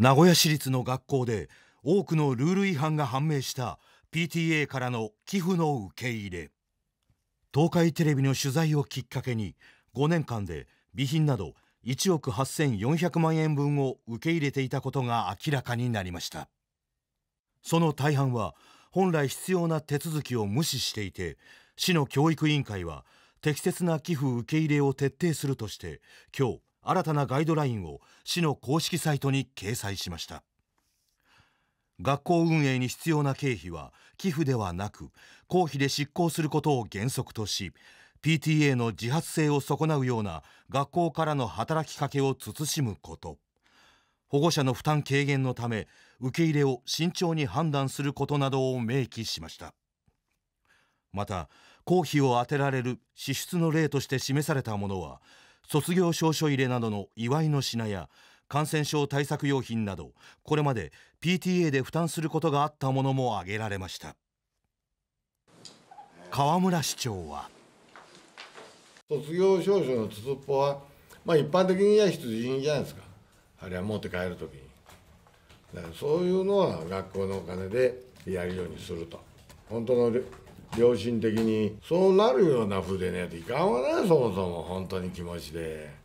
名古屋市立の学校で多くのルール違反が判明した PTA からの寄付の受け入れ東海テレビの取材をきっかけに5年間で備品など1億8400万円分を受け入れていたことが明らかになりましたその大半は本来必要な手続きを無視していて市の教育委員会は適切な寄付受け入れを徹底するとして今日新たなガイドラインを市の公式サイトに掲載しました学校運営に必要な経費は寄付ではなく公費で執行することを原則とし PTA の自発性を損なうような学校からの働きかけを慎むこと保護者の負担軽減のため受け入れを慎重に判断することなどを明記しましたまた公費を充てられる支出の例として示されたものは卒業証書入れなどの祝いの品や感染症対策用品などこれまで PTA で負担することがあったものも挙げられました河村市長は卒業証書の筒っぽは、まあ、一般的には必需品じゃないですかあれは持って帰るときにだからそういうのは学校のお金でやるようにすると本当の良心的にそうなるような筆でねえといかんわなそもそも本当に気持ちで。